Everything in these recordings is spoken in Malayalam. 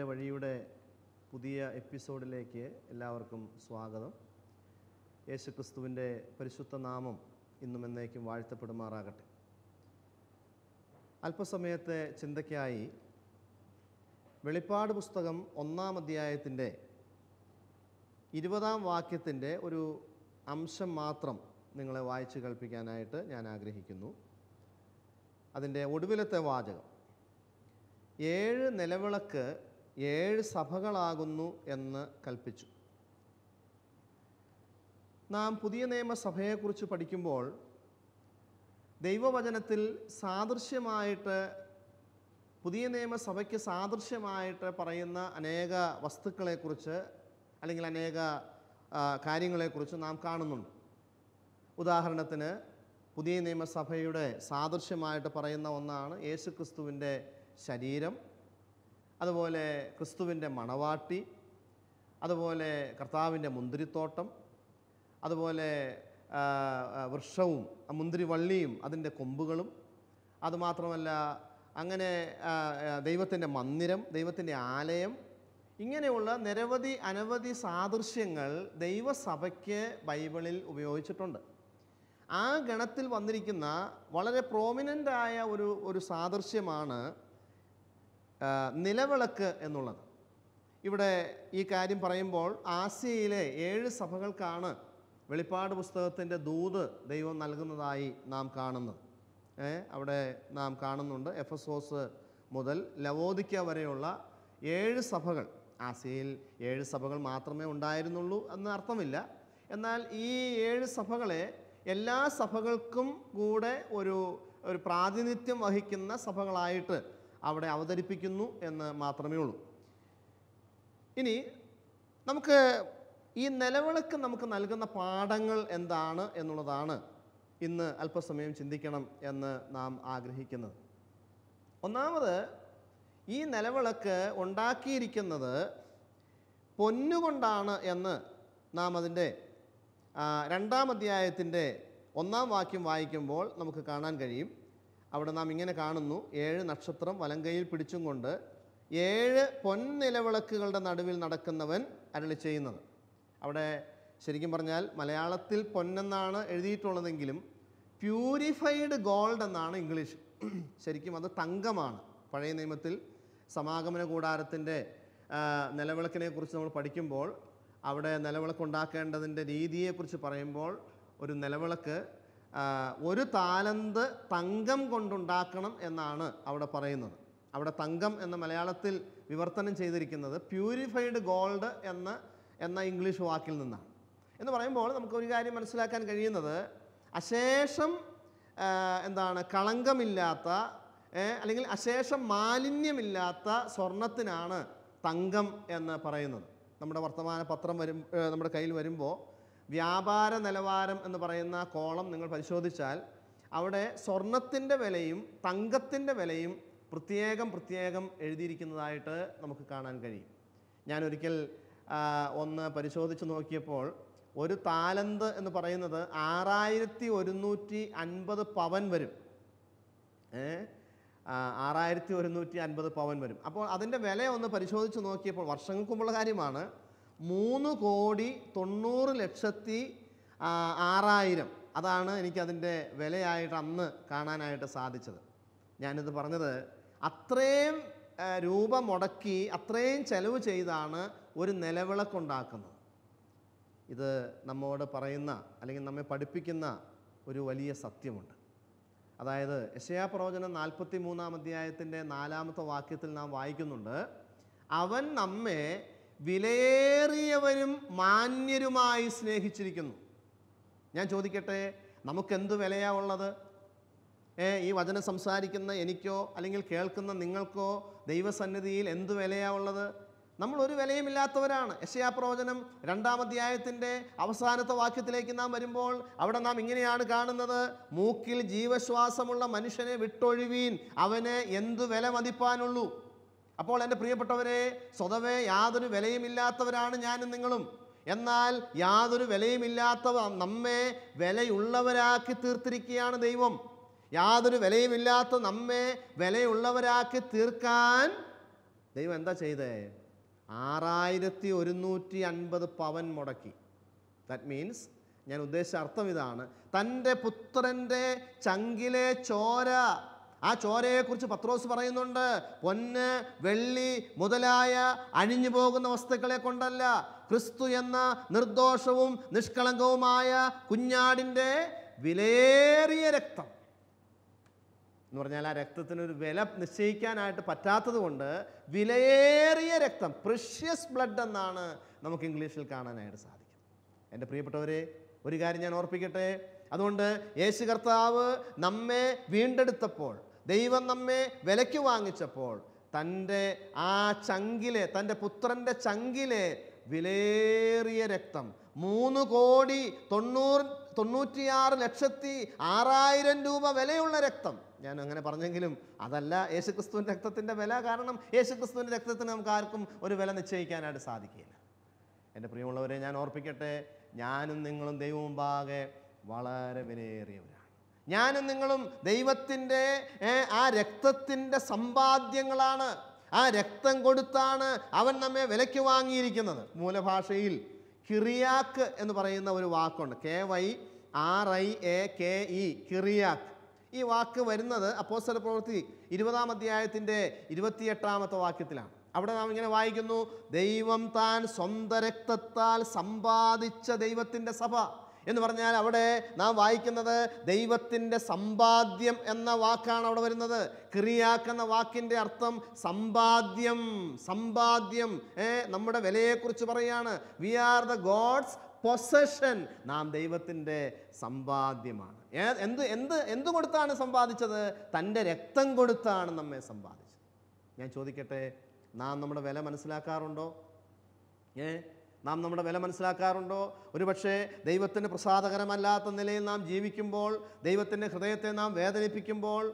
ദൈവത്തിൻ്റെ വഴിയുടെ പുതിയ എപ്പിസോഡിലേക്ക് എല്ലാവർക്കും സ്വാഗതം യേശുക്രിസ്തുവിൻ്റെ പരിശുദ്ധ നാമം ഇന്നും എന്നേക്കും വാഴ്ത്തപ്പെടുമാറാകട്ടെ അല്പസമയത്തെ ചിന്തയ്ക്കായി വെളിപ്പാട് പുസ്തകം ഒന്നാം അധ്യായത്തിൻ്റെ ഇരുപതാം വാക്യത്തിൻ്റെ ഒരു അംശം മാത്രം നിങ്ങളെ വായിച്ചു കൽപ്പിക്കാനായിട്ട് ഞാൻ ആഗ്രഹിക്കുന്നു അതിൻ്റെ ഒടുവിലത്തെ വാചകം ഏഴ് നിലവിളക്ക് ഏഴ് സഭകളാകുന്നു എന്ന് കൽപ്പിച്ചു നാം പുതിയ നിയമസഭയെക്കുറിച്ച് പഠിക്കുമ്പോൾ ദൈവവചനത്തിൽ സാദൃശ്യമായിട്ട് പുതിയ നിയമസഭയ്ക്ക് സാദൃശ്യമായിട്ട് പറയുന്ന അനേക വസ്തുക്കളെക്കുറിച്ച് അല്ലെങ്കിൽ അനേക കാര്യങ്ങളെക്കുറിച്ച് നാം കാണുന്നുണ്ട് ഉദാഹരണത്തിന് പുതിയ നിയമസഭയുടെ സാദൃശ്യമായിട്ട് പറയുന്ന ഒന്നാണ് യേശുക്രിസ്തുവിൻ്റെ ശരീരം അതുപോലെ ക്രിസ്തുവിൻ്റെ മണവാട്ടി അതുപോലെ കർത്താവിൻ്റെ മുന്തിരിത്തോട്ടം അതുപോലെ വൃക്ഷവും മുന്തിരിവള്ളിയും അതിൻ്റെ കൊമ്പുകളും അതുമാത്രമല്ല അങ്ങനെ ദൈവത്തിൻ്റെ മന്ദിരം ദൈവത്തിൻ്റെ ആലയം ഇങ്ങനെയുള്ള നിരവധി അനവധി സാദൃശ്യങ്ങൾ ദൈവസഭയ്ക്ക് ബൈബിളിൽ ഉപയോഗിച്ചിട്ടുണ്ട് ആ ഗണത്തിൽ വന്നിരിക്കുന്ന വളരെ പ്രോമിനൻ്റായ ഒരു ഒരു സാദൃശ്യമാണ് നിലവിളക്ക് എന്നുള്ളത് ഇവിടെ ഈ കാര്യം പറയുമ്പോൾ ആസിയയിലെ ഏഴ് സഭകൾക്കാണ് വെളിപ്പാട് പുസ്തകത്തിൻ്റെ ദൂത് ദൈവം നൽകുന്നതായി നാം കാണുന്നത് അവിടെ നാം കാണുന്നുണ്ട് എഫസോസ് മുതൽ ലവോദിക്ക വരെയുള്ള ഏഴ് സഭകൾ ആസിയയിൽ ഏഴ് സഭകൾ മാത്രമേ ഉണ്ടായിരുന്നുള്ളൂ എന്ന് അർത്ഥമില്ല എന്നാൽ ഈ ഏഴ് സഭകളെ എല്ലാ സഭകൾക്കും കൂടെ ഒരു ഒരു പ്രാതിനിധ്യം വഹിക്കുന്ന സഭകളായിട്ട് അവിടെ അവതരിപ്പിക്കുന്നു എന്ന് മാത്രമേ ഉള്ളൂ ഇനി നമുക്ക് ഈ നിലവിളക്ക് നമുക്ക് നൽകുന്ന പാഠങ്ങൾ എന്താണ് എന്നുള്ളതാണ് ഇന്ന് അല്പസമയം ചിന്തിക്കണം എന്ന് നാം ആഗ്രഹിക്കുന്നത് ഒന്നാമത് ഈ നിലവിളക്ക് ഉണ്ടാക്കിയിരിക്കുന്നത് പൊന്നുകൊണ്ടാണ് എന്ന് നാം അതിൻ്റെ രണ്ടാം അധ്യായത്തിൻ്റെ ഒന്നാം വാക്യം വായിക്കുമ്പോൾ നമുക്ക് കാണാൻ കഴിയും അവിടെ നാം ഇങ്ങനെ കാണുന്നു ഏഴ് നക്ഷത്രം വലങ്കയിൽ പിടിച്ചും കൊണ്ട് ഏഴ് പൊൻനിലവിളക്കുകളുടെ നടുവിൽ നടക്കുന്നവൻ അരളി ചെയ്യുന്നത് അവിടെ ശരിക്കും പറഞ്ഞാൽ മലയാളത്തിൽ പൊന്നെന്നാണ് എഴുതിയിട്ടുള്ളതെങ്കിലും പ്യൂരിഫൈഡ് ഗോൾഡ് എന്നാണ് ഇംഗ്ലീഷ് ശരിക്കും അത് തങ്കമാണ് പഴയ നിയമത്തിൽ സമാഗമന കൂടാരത്തിൻ്റെ നിലവിളക്കിനെക്കുറിച്ച് നമ്മൾ പഠിക്കുമ്പോൾ അവിടെ ഉണ്ടാക്കേണ്ടതിൻ്റെ രീതിയെക്കുറിച്ച് പറയുമ്പോൾ ഒരു നിലവിളക്ക് ഒരു താലന്ത് തങ്കം കൊണ്ടുണ്ടാക്കണം എന്നാണ് അവിടെ പറയുന്നത് അവിടെ തങ്കം എന്ന മലയാളത്തിൽ വിവർത്തനം ചെയ്തിരിക്കുന്നത് പ്യൂരിഫൈഡ് ഗോൾഡ് എന്ന എന്ന ഇംഗ്ലീഷ് വാക്കിൽ നിന്നാണ് എന്ന് പറയുമ്പോൾ നമുക്ക് ഒരു കാര്യം മനസ്സിലാക്കാൻ കഴിയുന്നത് അശേഷം എന്താണ് കളങ്കമില്ലാത്ത അല്ലെങ്കിൽ അശേഷം മാലിന്യമില്ലാത്ത സ്വർണത്തിനാണ് തങ്കം എന്ന് പറയുന്നത് നമ്മുടെ വർത്തമാന പത്രം വരും നമ്മുടെ കയ്യിൽ വരുമ്പോൾ വ്യാപാര നിലവാരം എന്ന് പറയുന്ന കോളം നിങ്ങൾ പരിശോധിച്ചാൽ അവിടെ സ്വർണത്തിൻ്റെ വിലയും തങ്കത്തിൻ്റെ വിലയും പ്രത്യേകം പ്രത്യേകം എഴുതിയിരിക്കുന്നതായിട്ട് നമുക്ക് കാണാൻ കഴിയും ഞാനൊരിക്കൽ ഒന്ന് പരിശോധിച്ച് നോക്കിയപ്പോൾ ഒരു താലന്ത് എന്ന് പറയുന്നത് ആറായിരത്തി ഒരുന്നൂറ്റി അൻപത് പവൻ വരും ആറായിരത്തി ഒരുന്നൂറ്റി അൻപത് പവൻ വരും അപ്പോൾ അതിൻ്റെ വില ഒന്ന് പരിശോധിച്ച് നോക്കിയപ്പോൾ വർഷങ്ങൾക്ക് മുമ്പുള്ള കാര്യമാണ് മൂന്ന് കോടി തൊണ്ണൂറ് ലക്ഷത്തി ആറായിരം അതാണ് എനിക്കതിൻ്റെ വിലയായിട്ട് അന്ന് കാണാനായിട്ട് സാധിച്ചത് ഞാനിത് പറഞ്ഞത് അത്രയും രൂപ മുടക്കി അത്രയും ചെലവ് ചെയ്താണ് ഒരു നിലവിളക്കുണ്ടാക്കുന്നത് ഇത് നമ്മോട് പറയുന്ന അല്ലെങ്കിൽ നമ്മെ പഠിപ്പിക്കുന്ന ഒരു വലിയ സത്യമുണ്ട് അതായത് യശയാ പ്രവചനം നാൽപ്പത്തി മൂന്നാം അധ്യായത്തിൻ്റെ നാലാമത്തെ വാക്യത്തിൽ നാം വായിക്കുന്നുണ്ട് അവൻ നമ്മെ വിലയേറിയവരും മാന്യരുമായി സ്നേഹിച്ചിരിക്കുന്നു ഞാൻ ചോദിക്കട്ടെ നമുക്കെന്ത് വിലയാ ഉള്ളത് ഈ വചനം സംസാരിക്കുന്ന എനിക്കോ അല്ലെങ്കിൽ കേൾക്കുന്ന നിങ്ങൾക്കോ ദൈവസന്നിധിയിൽ എന്ത് വിലയാ ഉള്ളത് നമ്മൾ ഒരു വിലയുമില്ലാത്തവരാണ് യശയാപ്രവചനം രണ്ടാമധ്യായത്തിൻ്റെ അവസാനത്തെ വാക്യത്തിലേക്ക് നാം വരുമ്പോൾ അവിടെ നാം ഇങ്ങനെയാണ് കാണുന്നത് മൂക്കിൽ ജീവശ്വാസമുള്ള മനുഷ്യനെ വിട്ടൊഴിവീൻ അവന് എന്തു വില മതിപ്പാനുള്ളൂ അപ്പോൾ എൻ്റെ പ്രിയപ്പെട്ടവരെ സ്വതവേ യാതൊരു വിലയുമില്ലാത്തവരാണ് ഞാനും നിങ്ങളും എന്നാൽ യാതൊരു വിലയുമില്ലാത്തവ നമ്മെ വിലയുള്ളവരാക്കി തീർത്തിരിക്കുകയാണ് ദൈവം യാതൊരു വിലയുമില്ലാത്ത നമ്മെ വിലയുള്ളവരാക്കി തീർക്കാൻ ദൈവം എന്താ ചെയ്തേ ആറായിരത്തി ഒരുന്നൂറ്റി അൻപത് പവൻ മുടക്കി ദാറ്റ് മീൻസ് ഞാൻ ഉദ്ദേശിച്ച അർത്ഥം ഇതാണ് തൻ്റെ പുത്രൻ്റെ ചങ്കിലെ ചോര ആ ചോരയെക്കുറിച്ച് പത്രോസ് പറയുന്നുണ്ട് പൊന്ന് വെള്ളി മുതലായ അണിഞ്ഞു പോകുന്ന വസ്തുക്കളെ കൊണ്ടല്ല ക്രിസ്തു എന്ന നിർദോഷവും നിഷ്കളങ്കവുമായ കുഞ്ഞാടിൻ്റെ വിലയേറിയ രക്തം എന്ന് പറഞ്ഞാൽ ആ രക്തത്തിനൊരു വില നിശ്ചയിക്കാനായിട്ട് പറ്റാത്തത് കൊണ്ട് വിലയേറിയ രക്തം പ്രിഷ്യസ് ബ്ലഡ് എന്നാണ് നമുക്ക് ഇംഗ്ലീഷിൽ കാണാനായിട്ട് സാധിക്കും എൻ്റെ പ്രിയപ്പെട്ടവരെ ഒരു കാര്യം ഞാൻ ഓർപ്പിക്കട്ടെ അതുകൊണ്ട് യേശു കർത്താവ് നമ്മെ വീണ്ടെടുത്തപ്പോൾ ദൈവം നമ്മെ വിലയ്ക്ക് വാങ്ങിച്ചപ്പോൾ തൻ്റെ ആ ചങ്കിലെ തൻ്റെ പുത്രൻ്റെ ചങ്കിലെ വിലേറിയ രക്തം മൂന്ന് കോടി തൊണ്ണൂറ് തൊണ്ണൂറ്റിയാറ് ലക്ഷത്തി ആറായിരം രൂപ വിലയുള്ള രക്തം ഞാൻ അങ്ങനെ പറഞ്ഞെങ്കിലും അതല്ല യേശുക്രിസ്തുവിൻ്റെ രക്തത്തിൻ്റെ വില കാരണം യേശുക്രിസ്തുവിൻ്റെ രക്തത്തിന് നമുക്ക് ആർക്കും ഒരു വില നിശ്ചയിക്കാനായിട്ട് സാധിക്കില്ല എൻ്റെ പ്രിയമുള്ളവരെ ഞാൻ ഓർപ്പിക്കട്ടെ ഞാനും നിങ്ങളും ദൈവമുമ്പാകെ വളരെ വിലയേറിയവരാണ് ഞാനും നിങ്ങളും ദൈവത്തിൻ്റെ ആ രക്തത്തിൻ്റെ സമ്പാദ്യങ്ങളാണ് ആ രക്തം കൊടുത്താണ് അവൻ നമ്മെ വിലയ്ക്ക് വാങ്ങിയിരിക്കുന്നത് മൂലഭാഷയിൽ കിറിയാക്ക് എന്ന് പറയുന്ന ഒരു വാക്കുണ്ട് K Y R I A K E കിറിയാക്ക് ഈ വാക്ക് വരുന്നത് അപ്പോസ്തല പ്രവൃത്തി ഇരുപതാം അധ്യായത്തിൻ്റെ ഇരുപത്തിയെട്ടാമത്തെ വാക്യത്തിലാണ് അവിടെ നാം ഇങ്ങനെ വായിക്കുന്നു ദൈവം താൻ സ്വന്തം രക്തത്താൽ സമ്പാദിച്ച ദൈവത്തിൻ്റെ സഭ എന്ന് പറഞ്ഞാൽ അവിടെ നാം വായിക്കുന്നത് ദൈവത്തിൻ്റെ സമ്പാദ്യം എന്ന വാക്കാണ് അവിടെ വരുന്നത് ക്രിയാക്കുന്ന വാക്കിൻ്റെ അർത്ഥം സമ്പാദ്യം സമ്പാദ്യം നമ്മുടെ വിലയെക്കുറിച്ച് പറയുകയാണ് we are the God's possession നാം ദൈവത്തിൻ്റെ സമ്പാദ്യമാണ് എന്ത് എന്ത് എന്ത് കൊടുത്താണ് സമ്പാദിച്ചത് തൻ്റെ രക്തം കൊടുത്താണ് നമ്മെ സമ്പാദിച്ചത് ഞാൻ ചോദിക്കട്ടെ നാം നമ്മുടെ വില മനസ്സിലാക്കാറുണ്ടോ ഏ നാം നമ്മുടെ വില മനസ്സിലാക്കാറുണ്ടോ ഒരുപക്ഷെ ദൈവത്തിന് പ്രസാദകരമല്ലാത്ത നിലയിൽ നാം ജീവിക്കുമ്പോൾ ദൈവത്തിൻ്റെ ഹൃദയത്തെ നാം വേദനിപ്പിക്കുമ്പോൾ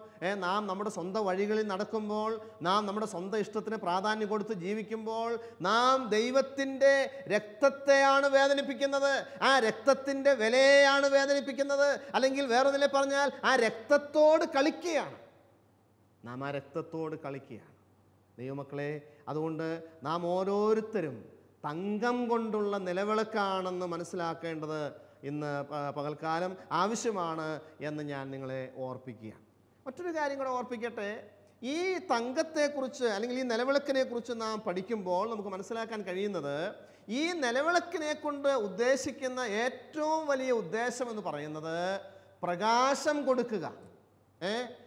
നാം നമ്മുടെ സ്വന്തം വഴികളിൽ നടക്കുമ്പോൾ നാം നമ്മുടെ സ്വന്തം ഇഷ്ടത്തിന് പ്രാധാന്യം കൊടുത്ത് ജീവിക്കുമ്പോൾ നാം ദൈവത്തിൻ്റെ രക്തത്തെയാണ് വേദനിപ്പിക്കുന്നത് ആ രക്തത്തിൻ്റെ വിലയെയാണ് വേദനിപ്പിക്കുന്നത് അല്ലെങ്കിൽ നില പറഞ്ഞാൽ ആ രക്തത്തോട് കളിക്കുകയാണ് നാം ആ രക്തത്തോട് കളിക്കുകയാണ് ദൈവമക്കളെ അതുകൊണ്ട് നാം ഓരോരുത്തരും തങ്കം കൊണ്ടുള്ള നിലവിളക്കാണെന്ന് മനസ്സിലാക്കേണ്ടത് ഇന്ന് പകൽക്കാലം ആവശ്യമാണ് എന്ന് ഞാൻ നിങ്ങളെ ഓർപ്പിക്കുകയാണ് മറ്റൊരു കാര്യം കൂടെ ഓർപ്പിക്കട്ടെ ഈ തങ്കത്തെക്കുറിച്ച് അല്ലെങ്കിൽ ഈ നിലവിളക്കിനെക്കുറിച്ച് നാം പഠിക്കുമ്പോൾ നമുക്ക് മനസ്സിലാക്കാൻ കഴിയുന്നത് ഈ നിലവിളക്കിനെ കൊണ്ട് ഉദ്ദേശിക്കുന്ന ഏറ്റവും വലിയ ഉദ്ദേശം എന്ന് പറയുന്നത് പ്രകാശം കൊടുക്കുക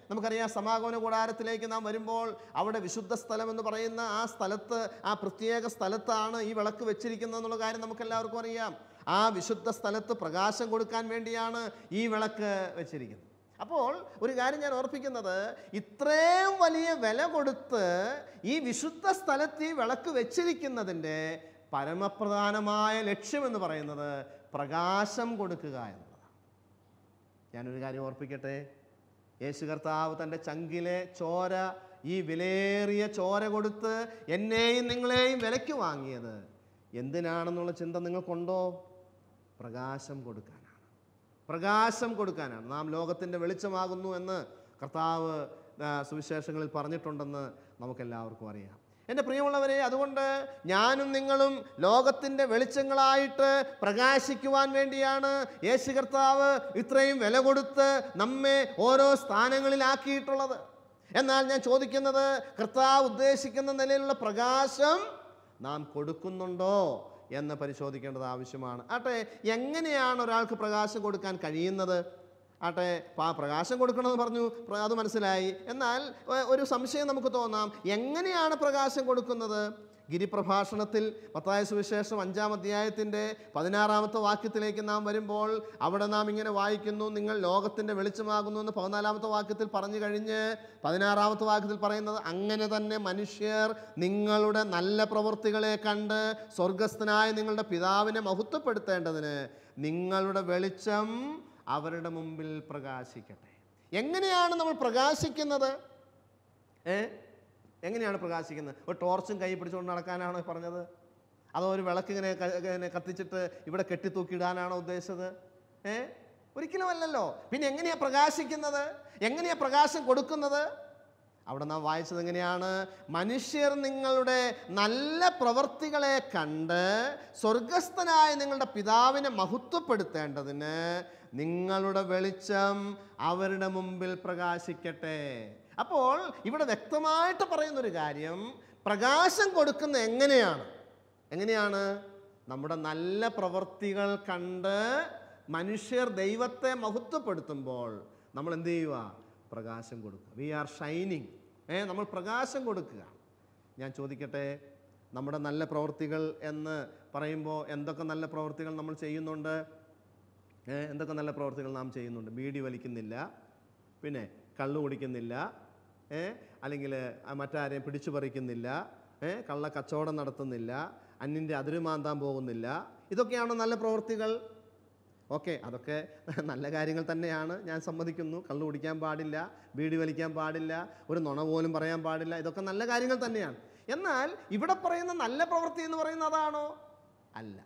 നമുക്കറിയാം സമാഗമന കൂടാരത്തിലേക്ക് നാം വരുമ്പോൾ അവിടെ വിശുദ്ധ സ്ഥലം എന്ന് പറയുന്ന ആ സ്ഥലത്ത് ആ പ്രത്യേക സ്ഥലത്താണ് ഈ വിളക്ക് വെച്ചിരിക്കുന്നത് എന്നുള്ള കാര്യം നമുക്കെല്ലാവർക്കും അറിയാം ആ വിശുദ്ധ സ്ഥലത്ത് പ്രകാശം കൊടുക്കാൻ വേണ്ടിയാണ് ഈ വിളക്ക് വെച്ചിരിക്കുന്നത് അപ്പോൾ ഒരു കാര്യം ഞാൻ ഓർപ്പിക്കുന്നത് ഇത്രയും വലിയ വില കൊടുത്ത് ഈ വിശുദ്ധ സ്ഥലത്ത് ഈ വിളക്ക് വെച്ചിരിക്കുന്നതിൻ്റെ പരമപ്രധാനമായ ലക്ഷ്യമെന്ന് പറയുന്നത് പ്രകാശം കൊടുക്കുക എന്നതാണ് ഞാനൊരു കാര്യം ഓർപ്പിക്കട്ടെ യേശു കർത്താവ് തൻ്റെ ചങ്കിലെ ചോര ഈ വിലയേറിയ ചോര കൊടുത്ത് എന്നെയും നിങ്ങളെയും വിലയ്ക്ക് വാങ്ങിയത് എന്തിനാണെന്നുള്ള ചിന്ത നിങ്ങൾക്കുണ്ടോ പ്രകാശം കൊടുക്കാനാണ് പ്രകാശം കൊടുക്കാനാണ് നാം ലോകത്തിൻ്റെ വെളിച്ചമാകുന്നു എന്ന് കർത്താവ് സുവിശേഷങ്ങളിൽ പറഞ്ഞിട്ടുണ്ടെന്ന് നമുക്കെല്ലാവർക്കും അറിയാം എൻ്റെ പ്രിയമുള്ളവരെ അതുകൊണ്ട് ഞാനും നിങ്ങളും ലോകത്തിൻ്റെ വെളിച്ചങ്ങളായിട്ട് പ്രകാശിക്കുവാൻ വേണ്ടിയാണ് യേശു കർത്താവ് ഇത്രയും വില കൊടുത്ത് നമ്മെ ഓരോ സ്ഥാനങ്ങളിലാക്കിയിട്ടുള്ളത് എന്നാൽ ഞാൻ ചോദിക്കുന്നത് കർത്താവ് ഉദ്ദേശിക്കുന്ന നിലയിലുള്ള പ്രകാശം നാം കൊടുക്കുന്നുണ്ടോ എന്ന് പരിശോധിക്കേണ്ടത് ആവശ്യമാണ് ആട്ടെ എങ്ങനെയാണ് ഒരാൾക്ക് പ്രകാശം കൊടുക്കാൻ കഴിയുന്നത് ആട്ടെ ആ പ്രകാശം കൊടുക്കണമെന്ന് പറഞ്ഞു അത് മനസ്സിലായി എന്നാൽ ഒരു സംശയം നമുക്ക് തോന്നാം എങ്ങനെയാണ് പ്രകാശം കൊടുക്കുന്നത് ഗിരിപ്രഭാഷണത്തിൽ പത്തായ സുവിശേഷം അഞ്ചാം അധ്യായത്തിൻ്റെ പതിനാറാമത്തെ വാക്യത്തിലേക്ക് നാം വരുമ്പോൾ അവിടെ നാം ഇങ്ങനെ വായിക്കുന്നു നിങ്ങൾ ലോകത്തിൻ്റെ വെളിച്ചമാകുന്നു എന്ന് പതിനാലാമത്തെ വാക്യത്തിൽ പറഞ്ഞു കഴിഞ്ഞ് പതിനാറാമത്തെ വാക്യത്തിൽ പറയുന്നത് അങ്ങനെ തന്നെ മനുഷ്യർ നിങ്ങളുടെ നല്ല പ്രവൃത്തികളെ കണ്ട് സ്വർഗസ്ഥനായ നിങ്ങളുടെ പിതാവിനെ മഹത്വപ്പെടുത്തേണ്ടതിന് നിങ്ങളുടെ വെളിച്ചം അവരുടെ മുമ്പിൽ പ്രകാശിക്കട്ടെ എങ്ങനെയാണ് നമ്മൾ പ്രകാശിക്കുന്നത് ഏ എങ്ങനെയാണ് പ്രകാശിക്കുന്നത് ഒരു ടോർച്ചും കൈ പിടിച്ചുകൊണ്ട് നടക്കാനാണോ പറഞ്ഞത് അതോ ഒരു വിളക്ക് ഇങ്ങനെ കത്തിച്ചിട്ട് ഇവിടെ കെട്ടിത്തൂക്കിയിടാനാണോ ഉദ്ദേശിച്ചത് ഏ ഒരിക്കലുമല്ലല്ലോ പിന്നെ എങ്ങനെയാണ് പ്രകാശിക്കുന്നത് എങ്ങനെയാണ് പ്രകാശം കൊടുക്കുന്നത് അവിടെ നാം വായിച്ചത് എങ്ങനെയാണ് മനുഷ്യർ നിങ്ങളുടെ നല്ല പ്രവൃത്തികളെ കണ്ട് സ്വർഗസ്ഥനായ നിങ്ങളുടെ പിതാവിനെ മഹത്വപ്പെടുത്തേണ്ടതിന് നിങ്ങളുടെ വെളിച്ചം അവരുടെ മുമ്പിൽ പ്രകാശിക്കട്ടെ അപ്പോൾ ഇവിടെ വ്യക്തമായിട്ട് പറയുന്നൊരു കാര്യം പ്രകാശം കൊടുക്കുന്ന എങ്ങനെയാണ് എങ്ങനെയാണ് നമ്മുടെ നല്ല പ്രവൃത്തികൾ കണ്ട് മനുഷ്യർ ദൈവത്തെ മഹത്വപ്പെടുത്തുമ്പോൾ നമ്മൾ എന്ത് ചെയ്യുക പ്രകാശം കൊടുക്കുക വി ആർ ഷൈനിങ് നമ്മൾ പ്രകാശം കൊടുക്കുക ഞാൻ ചോദിക്കട്ടെ നമ്മുടെ നല്ല പ്രവൃത്തികൾ എന്ന് പറയുമ്പോൾ എന്തൊക്കെ നല്ല പ്രവൃത്തികൾ നമ്മൾ ചെയ്യുന്നുണ്ട് എന്തൊക്കെ നല്ല പ്രവൃത്തികൾ നാം ചെയ്യുന്നുണ്ട് ബീഡി വലിക്കുന്നില്ല പിന്നെ കള്ളു കുടിക്കുന്നില്ല അല്ലെങ്കിൽ മറ്റാരെയും പിടിച്ചു പറിക്കുന്നില്ല കള്ള കച്ചവടം നടത്തുന്നില്ല അന്യൻ്റെ അതിരുമാന്താൻ പോകുന്നില്ല ഇതൊക്കെയാണ് നല്ല പ്രവൃത്തികൾ ഓക്കെ അതൊക്കെ നല്ല കാര്യങ്ങൾ തന്നെയാണ് ഞാൻ സമ്മതിക്കുന്നു കള്ളു കുടിക്കാൻ പാടില്ല വീട് വലിക്കാൻ പാടില്ല ഒരു നുണ പോലും പറയാൻ പാടില്ല ഇതൊക്കെ നല്ല കാര്യങ്ങൾ തന്നെയാണ് എന്നാൽ ഇവിടെ പറയുന്ന നല്ല പ്രവൃത്തി എന്ന് പറയുന്ന അതാണോ അല്ല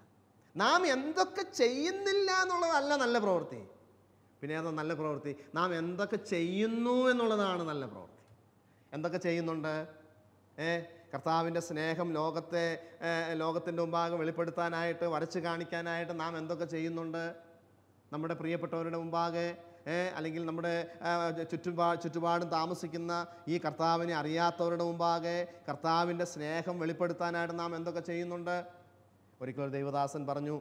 നാം എന്തൊക്കെ ചെയ്യുന്നില്ല എന്നുള്ളതല്ല നല്ല പ്രവൃത്തി പിന്നെ ഏതാ നല്ല പ്രവൃത്തി നാം എന്തൊക്കെ ചെയ്യുന്നു എന്നുള്ളതാണ് നല്ല പ്രവൃത്തി എന്തൊക്കെ ചെയ്യുന്നുണ്ട് ഏ കർത്താവിൻ്റെ സ്നേഹം ലോകത്തെ ലോകത്തിൻ്റെ മുമ്പാകെ വെളിപ്പെടുത്താനായിട്ട് വരച്ച് കാണിക്കാനായിട്ട് നാം എന്തൊക്കെ ചെയ്യുന്നുണ്ട് നമ്മുടെ പ്രിയപ്പെട്ടവരുടെ മുമ്പാകെ അല്ലെങ്കിൽ നമ്മുടെ ചുറ്റുപാ ചുറ്റുപാടും താമസിക്കുന്ന ഈ കർത്താവിനെ അറിയാത്തവരുടെ മുമ്പാകെ കർത്താവിൻ്റെ സ്നേഹം വെളിപ്പെടുത്താനായിട്ട് നാം എന്തൊക്കെ ചെയ്യുന്നുണ്ട് ഒരിക്കൽ ദൈവദാസൻ പറഞ്ഞു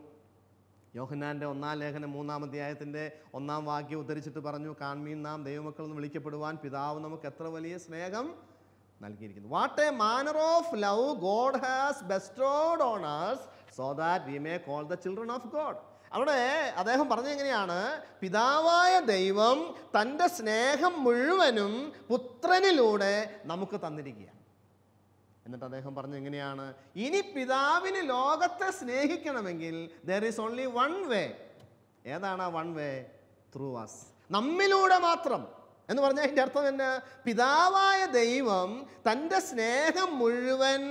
യോഹന്നാൻ്റെ ഒന്നാം ലേഖനം മൂന്നാം അധ്യായത്തിൻ്റെ ഒന്നാം വാക്യം ഉദ്ധരിച്ചിട്ട് പറഞ്ഞു കാൺമീൻ നാം ദൈവമക്കൾ എന്ന് വിളിക്കപ്പെടുവാൻ പിതാവ് നമുക്ക് എത്ര വലിയ സ്നേഹം നൽകിയിരിക്കുന്നു what a manner of love God has bestowed on so that we may call the children of God അവിടെ അദ്ദേഹം പറഞ്ഞെങ്ങനെയാണ് പിതാവായ ദൈവം തൻ്റെ സ്നേഹം മുഴുവനും പുത്രനിലൂടെ നമുക്ക് തന്നിരിക്കുക എന്നിട്ട് അദ്ദേഹം പറഞ്ഞു എങ്ങനെയാണ് ഇനി പിതാവിന് ലോകത്തെ സ്നേഹിക്കണമെങ്കിൽ there is only one way ഏതാണ് ആ വൺ വേ ത്രൂ അസ് നമ്മിലൂടെ മാത്രം എന്ന് പറഞ്ഞാൽ എൻ്റെ അർത്ഥം തന്നെ പിതാവായ ദൈവം തൻ്റെ സ്നേഹം മുഴുവൻ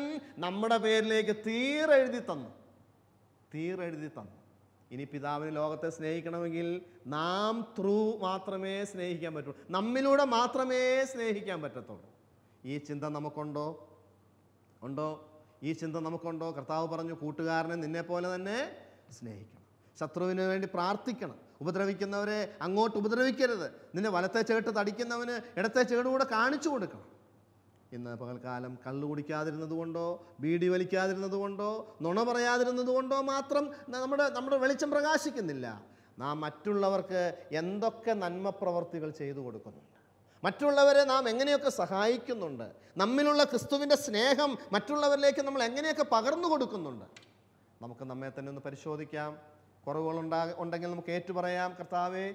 നമ്മുടെ പേരിലേക്ക് തീരെഴുതി തന്നു തീരെഴുതി തന്നു ഇനി പിതാവിന് ലോകത്തെ സ്നേഹിക്കണമെങ്കിൽ നാം ത്രൂ മാത്രമേ സ്നേഹിക്കാൻ പറ്റുള്ളൂ നമ്മിലൂടെ മാത്രമേ സ്നേഹിക്കാൻ പറ്റത്തുള്ളൂ ഈ ചിന്ത നമുക്കുണ്ടോ ഉണ്ടോ ഈ ചിന്ത നമുക്കുണ്ടോ കർത്താവ് പറഞ്ഞു കൂട്ടുകാരനെ നിന്നെപ്പോലെ തന്നെ സ്നേഹിക്കണം ശത്രുവിന് വേണ്ടി പ്രാർത്ഥിക്കണം ഉപദ്രവിക്കുന്നവരെ അങ്ങോട്ട് ഉപദ്രവിക്കരുത് നിന്നെ വലത്തെ ചേട്ട് തടിക്കുന്നവന് ഇടത്തെ ചേടുകൂടെ കാണിച്ചു കൊടുക്കണം ഇന്ന് പകൽക്കാലം കള്ളു കുടിക്കാതിരുന്നത് കൊണ്ടോ ബീഡി വലിക്കാതിരുന്നത് കൊണ്ടോ നുണ പറയാതിരുന്നത് കൊണ്ടോ മാത്രം നമ്മുടെ നമ്മുടെ വെളിച്ചം പ്രകാശിക്കുന്നില്ല നാം മറ്റുള്ളവർക്ക് എന്തൊക്കെ നന്മ പ്രവർത്തികൾ ചെയ്തു കൊടുക്കുന്നുണ്ട് മറ്റുള്ളവരെ നാം എങ്ങനെയൊക്കെ സഹായിക്കുന്നുണ്ട് നമ്മിലുള്ള ക്രിസ്തുവിൻ്റെ സ്നേഹം മറ്റുള്ളവരിലേക്ക് നമ്മൾ എങ്ങനെയൊക്കെ പകർന്നു കൊടുക്കുന്നുണ്ട് നമുക്ക് നമ്മെ തന്നെ ഒന്ന് പരിശോധിക്കാം കുറവുകളുണ്ടാ ഉണ്ടെങ്കിൽ നമുക്ക് ഏറ്റുപറയാം കർത്താവേ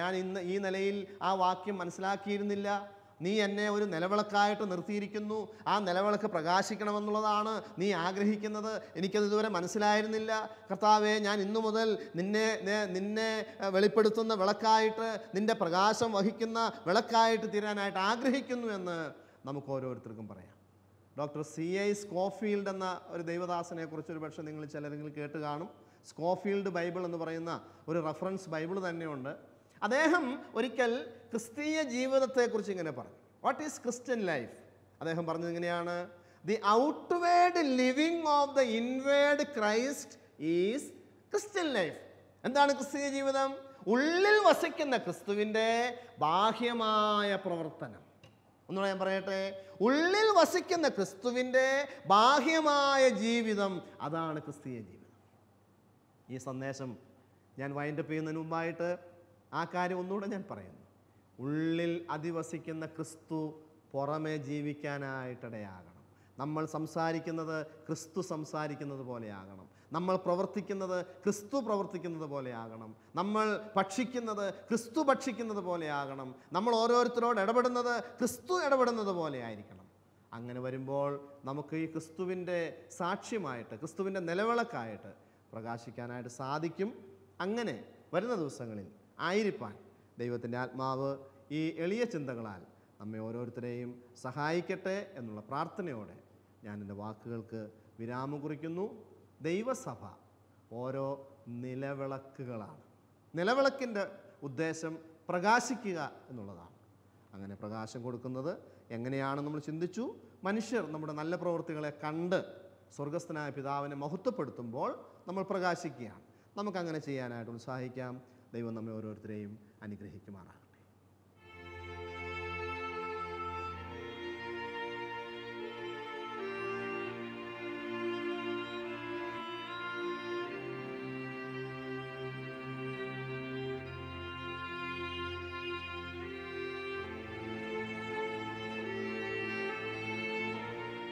ഞാൻ ഇന്ന് ഈ നിലയിൽ ആ വാക്യം മനസ്സിലാക്കിയിരുന്നില്ല നീ എന്നെ ഒരു നിലവിളക്കായിട്ട് നിർത്തിയിരിക്കുന്നു ആ നിലവിളക്ക് പ്രകാശിക്കണമെന്നുള്ളതാണ് നീ ആഗ്രഹിക്കുന്നത് എനിക്കത് ഇതുവരെ മനസ്സിലായിരുന്നില്ല കർത്താവെ ഞാൻ ഇന്നു മുതൽ നിന്നെ നിന്നെ വെളിപ്പെടുത്തുന്ന വിളക്കായിട്ട് നിൻ്റെ പ്രകാശം വഹിക്കുന്ന വിളക്കായിട്ട് തീരാനായിട്ട് ആഗ്രഹിക്കുന്നു എന്ന് നമുക്ക് ഓരോരുത്തർക്കും പറയാം ഡോക്ടർ സി ഐ സ്കോഫീൽഡ് എന്ന ഒരു ദൈവദാസനെ കുറിച്ച് ഒരു പക്ഷേ നിങ്ങൾ ചിലരെങ്കിലും കേട്ട് കാണും സ്കോഫീൽഡ് ബൈബിൾ എന്ന് പറയുന്ന ഒരു റെഫറൻസ് ബൈബിൾ തന്നെയുണ്ട് അദ്ദേഹം ഒരിക്കൽ ക്രിസ്തീയ ജീവിതത്തെക്കുറിച്ച് ഇങ്ങനെ പറഞ്ഞു വാട്ട് ഈസ് ക്രിസ്ത്യൻ ലൈഫ് അദ്ദേഹം പറഞ്ഞത് ഇങ്ങനെയാണ് ദി ഔട്ട്വേഡ് living of the inward Christ is Christian life എന്താണ് ക്രിസ്തീയ ജീവിതം ഉള്ളിൽ വസിക്കുന്ന ക്രിസ്തുവിൻ്റെ ബാഹ്യമായ പ്രവർത്തനം ഒന്നുകൂടെ ഞാൻ പറയട്ടെ ഉള്ളിൽ വസിക്കുന്ന ക്രിസ്തുവിൻ്റെ ബാഹ്യമായ ജീവിതം അതാണ് ക്രിസ്തീയ ജീവിതം ഈ സന്ദേശം ഞാൻ വൈൻഡപ്പ് ചെയ്യുന്നതിന് മുമ്പായിട്ട് ആ കാര്യം ഒന്നുകൂടെ ഞാൻ പറയുന്നു ഉള്ളിൽ അധിവസിക്കുന്ന ക്രിസ്തു പുറമേ ജീവിക്കാനായിട്ടിടയാകണം നമ്മൾ സംസാരിക്കുന്നത് ക്രിസ്തു സംസാരിക്കുന്നത് പോലെയാകണം നമ്മൾ പ്രവർത്തിക്കുന്നത് ക്രിസ്തു പ്രവർത്തിക്കുന്നത് പോലെയാകണം നമ്മൾ ഭക്ഷിക്കുന്നത് ക്രിസ്തു ഭക്ഷിക്കുന്നത് പോലെയാകണം നമ്മൾ ഓരോരുത്തരോട് ഇടപെടുന്നത് ക്രിസ്തു ഇടപെടുന്നത് പോലെയായിരിക്കണം അങ്ങനെ വരുമ്പോൾ നമുക്ക് ഈ ക്രിസ്തുവിൻ്റെ സാക്ഷ്യമായിട്ട് ക്രിസ്തുവിൻ്റെ നിലവിളക്കായിട്ട് പ്രകാശിക്കാനായിട്ട് സാധിക്കും അങ്ങനെ വരുന്ന ദിവസങ്ങളിൽ ആയിരിക്കാൻ ദൈവത്തിൻ്റെ ആത്മാവ് ഈ എളിയ ചിന്തകളാൽ നമ്മെ ഓരോരുത്തരെയും സഹായിക്കട്ടെ എന്നുള്ള പ്രാർത്ഥനയോടെ ഞാൻ എൻ്റെ വാക്കുകൾക്ക് വിരാമം കുറിക്കുന്നു ദൈവസഭ ഓരോ നിലവിളക്കുകളാണ് നിലവിളക്കിൻ്റെ ഉദ്ദേശം പ്രകാശിക്കുക എന്നുള്ളതാണ് അങ്ങനെ പ്രകാശം കൊടുക്കുന്നത് എങ്ങനെയാണ് നമ്മൾ ചിന്തിച്ചു മനുഷ്യർ നമ്മുടെ നല്ല പ്രവൃത്തികളെ കണ്ട് സ്വർഗസ്ഥനായ പിതാവിനെ മഹത്വപ്പെടുത്തുമ്പോൾ നമ്മൾ പ്രകാശിക്കുകയാണ് നമുക്കങ്ങനെ ചെയ്യാനായിട്ട് ഉത്സാഹിക്കാം ദൈവം നമ്മെ ഓരോരുത്തരെയും അനുഗ്രഹിക്കുമാറാണ്